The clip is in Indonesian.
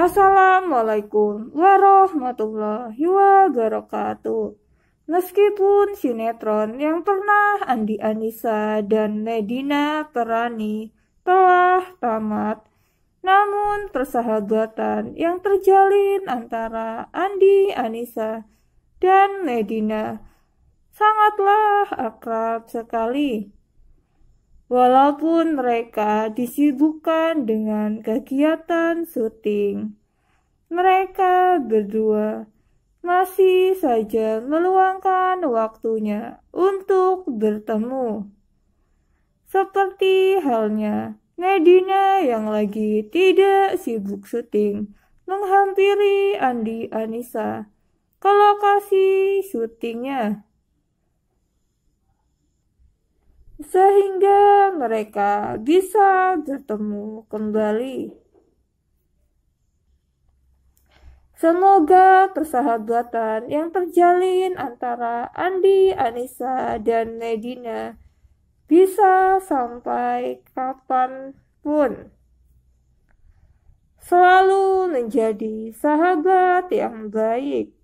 Assalamualaikum warahmatullahi wabarakatuh. Meskipun sinetron yang pernah Andi Anissa dan Medina Perani telah tamat, namun persahabatan yang terjalin antara Andi Anissa dan Medina sangatlah akrab sekali walaupun mereka disibukkan dengan kegiatan syuting. Mereka berdua masih saja meluangkan waktunya untuk bertemu. Seperti halnya Nadina yang lagi tidak sibuk syuting menghampiri Andi Anissa ke lokasi syutingnya. sehingga mereka bisa bertemu kembali. Semoga persahabatan yang terjalin antara Andi, Anissa, dan Medina bisa sampai kapanpun. Selalu menjadi sahabat yang baik.